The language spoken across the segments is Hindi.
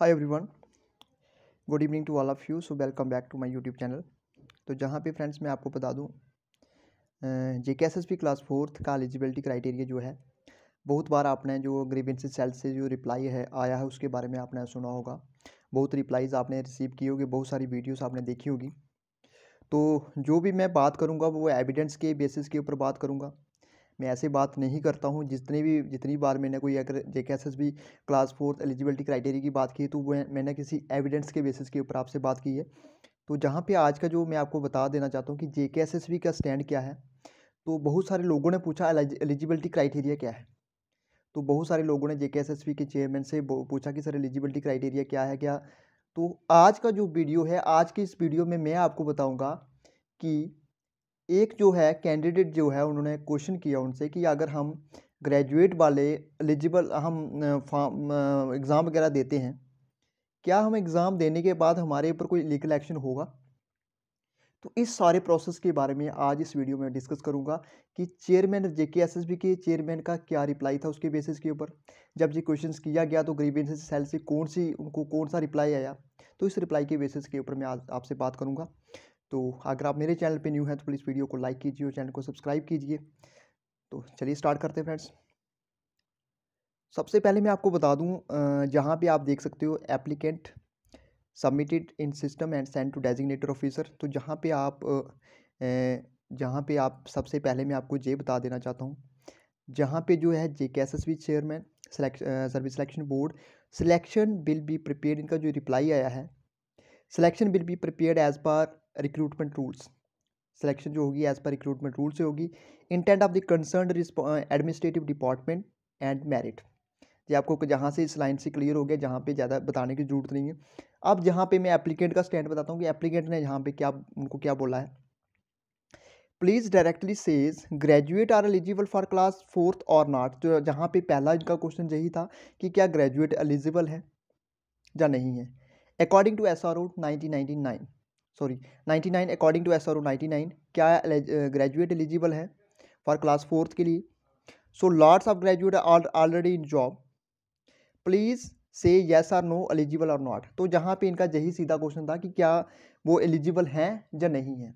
hi everyone good evening to all of you so welcome back to my YouTube channel तो जहाँ पे फ्रेंड्स मैं आपको बता दूँ J K S S B class fourth का एलिजिबिलिटी क्राइटेरिया जो है बहुत बार आपने जो ग्रीवेंस सेल से जो रिप्लाई है आया है उसके बारे में आपने सुना होगा बहुत रिप्लाईज़ आपने रिसीव की होगी बहुत सारी वीडियोज़ आपने देखी होगी तो जो भी मैं बात करूँगा वो एविडेंस के बेसिस के ऊपर बात करूँगा मैं ऐसे बात नहीं करता हूँ जितने भी जितनी बार मैंने कोई अगर J K S S B class fourth eligibility criteria की बात की तो वो मैंने किसी एविडेंस के बेसिस के ऊपर आपसे बात की है तो जहाँ पे आज का जो मैं आपको बता देना चाहता हूँ कि जे के एस एस का स्टैंड क्या है तो बहुत सारे लोगों ने पूछा एलिजिबिलिटी क्राइटेरिया क्या है तो बहुत सारे लोगों ने जे के एस एस के चेयरमैन से पूछा कि सर एलिजिबिलिटी क्राइटेरिया क्या है क्या तो आज का जो वीडियो है आज की इस वीडियो में मैं आपको बताऊँगा कि एक जो है कैंडिडेट जो है उन्होंने क्वेश्चन किया उनसे कि अगर हम ग्रेजुएट वाले एलिजिबल हम फॉर्म एग्ज़ाम वगैरह देते हैं क्या हम एग्ज़ाम देने के बाद हमारे ऊपर कोई लीगल एक्शन होगा तो इस सारे प्रोसेस के बारे में आज इस वीडियो में डिस्कस करूंगा कि chairman J K S S B के चेयरमैन का क्या रिप्लाई था उसके बेसिस के ऊपर जब ये क्वेश्चन किया गया तो ग्रीवेंस सेल से कौन सी उनको कौन सा रिप्लाई आया तो इस रिप्लाई के बेसिस के ऊपर मैं आज आपसे बात करूँगा तो अगर आप मेरे चैनल पे न्यू हैं तो प्लीज़ वीडियो को लाइक कीजिए और चैनल को सब्सक्राइब कीजिए तो चलिए स्टार्ट करते हैं फ्रेंड्स सबसे पहले मैं आपको बता दूं जहां पे आप देख सकते हो applicant submitted in system and send to designated officer तो जहाँ पर आप जहाँ पर आप सबसे पहले मैं आपको ये बता देना चाहता हूँ जहाँ पे जो है J K S S B chairman service selection board selection will be prepare इनका जो रिप्लाई आया है selection will be prepare as per recruitment rules selection जो होगी एज़ पर रिक्रूटमेंट रूल से होगी intent of the concern administrative department and merit ये आपको जहाँ से इस लाइन से क्लियर हो गया जहाँ पे ज़्यादा बताने की जरूरत नहीं है अब जहाँ पे मैं एप्लीकेंट का स्टैंड बताता हूँ कि एप्लीकेंट ने यहाँ पे क्या उनको क्या बोला है please directly says graduate are eligible for class fourth और नॉट जो जहाँ पे पहला इनका क्वेश्चन यही था कि क्या ग्रेजुएट एलिजिबल है या नहीं है according to S R O nineteen ninety nine sorry 99 according to S R O क्या ग्रेजुएट एलिजिबल है फॉर क्लास फोर्थ के लिए so lots of graduate already in job please say yes or no eligible और नॉट तो जहाँ पे इनका यही सीधा क्वेश्चन था कि क्या वो एलिजिबल हैं या नहीं है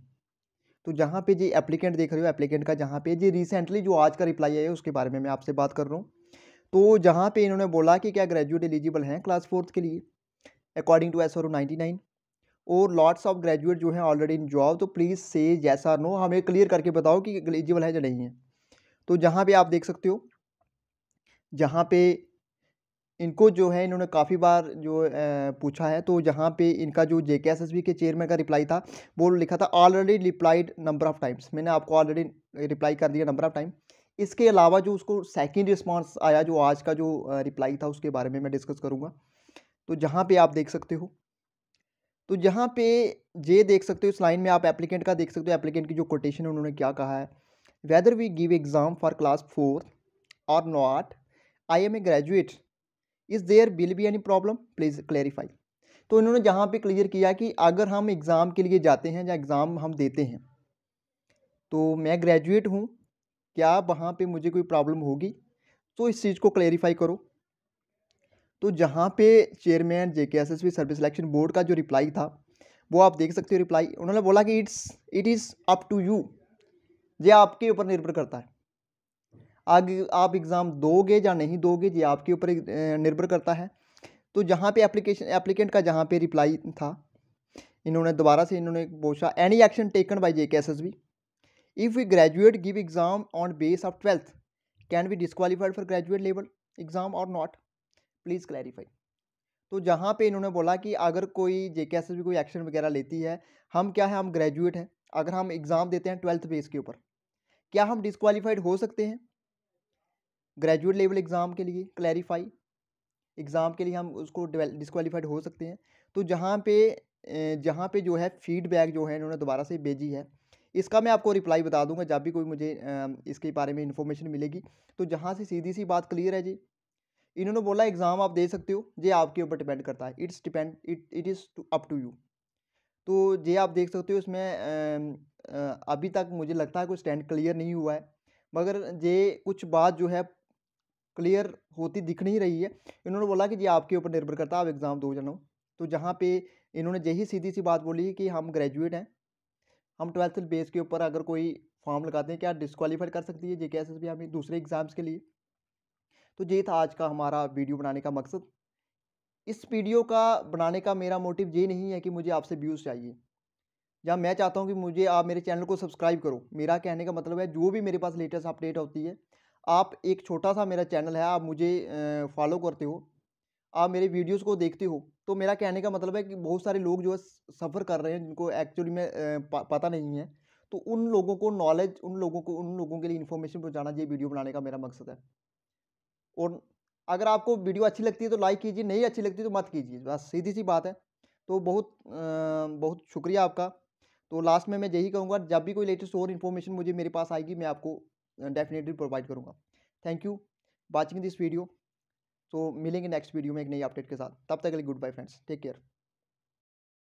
तो जहाँ पे जी एप्लीकेंट देख रहे हो एप्लीकेंट का जहाँ पे जी रिसेंटली जो आज का रिप्लाई है उसके बारे में मैं आपसे बात कर रहा हूँ तो जहाँ पे इन्होंने बोला कि क्या ग्रेजुएट एलिजिबल हैं क्लास फोर्थ के लिए according to S R O ninety nine और लॉट्स ऑफ ग्रेजुएट जो हैं ऑलरेडी इन जॉब तो प्लीज़ से जैसा नो हमें क्लियर करके बताओ कि एलिजिबल है या नहीं है तो जहाँ पे आप देख सकते हो जहाँ पे इनको जो है इन्होंने काफ़ी बार जो पूछा है तो जहाँ पे इनका जो जे के चेयरमैन का रिप्लाई था वो लिखा था already replied number of times मैंने आपको ऑलरेडी रिप्लाई कर दिया नंबर ऑफ़ टाइम इसके अलावा जो उसको सेकेंड रिस्पॉन्स आया जो आज का जो रिप्लाई था उसके बारे में मैं डिस्कस करूँगा तो जहाँ पर आप देख सकते हो तो यहाँ पे ये देख सकते हो इस लाइन में आप एप्लीकेंट का देख सकते हो एप्लीकेंट की जो कोटेशन है उन्होंने क्या कहा है whether we give exam for class fourth और not I am a graduate is there will be any problem please clarify तो इन्होंने जहाँ पे क्लियर किया कि अगर हम एग्ज़ाम के लिए जाते हैं या एग्ज़ाम हम देते हैं तो मैं ग्रेजुएट हूँ क्या वहाँ पे मुझे कोई प्रॉब्लम होगी तो इस चीज़ को क्लैरिफाई करो तो जहाँ पे chairman J K S S service selection board का जो रिप्लाई था वो आप देख सकते हो रिप्लाई उन्होंने बोला कि it's it is up to you ये आपके ऊपर निर्भर करता है आगे आप एग्ज़ाम दोगे या नहीं दोगे ये आपके ऊपर निर्भर करता है तो जहाँ पे एप्लीकेशन एप्लीकेंट का जहाँ पे रिप्लाई था इन्होंने दोबारा से इन्होंने पूछा any action taken by J K S S B if we graduate give exam on base of twelfth can be disqualified for graduate level exam और नॉट प्लीज़ क्लैरिफाई तो जहाँ पे इन्होंने बोला कि अगर कोई जे के एस एस भी कोई एक्शन वगैरह लेती है हम क्या है हम ग्रेजुएट हैं अगर हम एग्ज़ाम देते हैं ट्वेल्थ बेस के ऊपर क्या हम डिसक्वालीफाइड हो सकते हैं ग्रेजुएट लेवल एग्ज़ाम के लिए क्लैरिफाई एग्ज़ाम के लिए हम उसको डिसक्वालीफाइड हो सकते हैं तो जहाँ पे जहाँ पे जो है फीडबैक जो है इन्होंने दोबारा से भेजी है इसका मैं आपको रिप्लाई बता दूंगा जब भी कोई मुझे इसके बारे में इन्फॉर्मेशन मिलेगी तो जहाँ से सीधी सी बात क्लियर है जी इन्होंने बोला एग्ज़ाम आप दे सकते हो ये आपके ऊपर डिपेंड करता है it's depend it it is up to you तो ये आप देख सकते हो इसमें अभी तक मुझे लगता है कोई स्टैंड क्लियर नहीं हुआ है मगर ये कुछ बात जो है क्लियर होती दिख नहीं रही है इन्होंने बोला कि ये आपके ऊपर निर्भर करता है आप एग्ज़ाम दो जनों तो जहाँ पे इन्होंने यही सीधी सी बात बोली कि हम ग्रेजुएट हैं हम ट्वेल्थ बेस के ऊपर अगर कोई फॉर्म लगाते हैं क्या डिसक्वालीफाइड कर सकती है जे के एस एस भी हमें दूसरे एग्ज़ाम्स के लिए तो ये था आज का हमारा वीडियो बनाने का मकसद इस वीडियो का बनाने का मेरा मोटिव ये नहीं है कि मुझे आपसे व्यूज़ चाहिए या मैं चाहता हूँ कि मुझे आप मेरे चैनल को सब्सक्राइब करो मेरा कहने का मतलब है जो भी मेरे पास लेटेस्ट अपडेट होती है आप एक छोटा सा मेरा चैनल है आप मुझे फॉलो करते हो आप मेरे वीडियोस को देखते हो तो मेरा कहने का मतलब है कि बहुत सारे लोग जो है सफ़र कर रहे हैं जिनको एक्चुअली में पता नहीं है तो उन लोगों को नॉलेज उन लोगों को उन लोगों के लिए इन्फॉर्मेशन पहुँचाना ये वीडियो बनाने का मेरा मकसद है और अगर आपको वीडियो अच्छी लगती है तो लाइक कीजिए नहीं अच्छी लगती तो मत कीजिए बस सीधी सी बात है तो बहुत बहुत शुक्रिया आपका तो लास्ट में मैं यही कहूँगा जब भी कोई लेटेस्ट और इन्फॉर्मेशन मुझे मेरे पास आएगी मैं आपको डेफिनेटली प्रोवाइड करूँगा thank you watching this video तो मिलेंगे नेक्स्ट वीडियो में एक नई अपडेट के साथ तब तक के लिए goodbye friends take care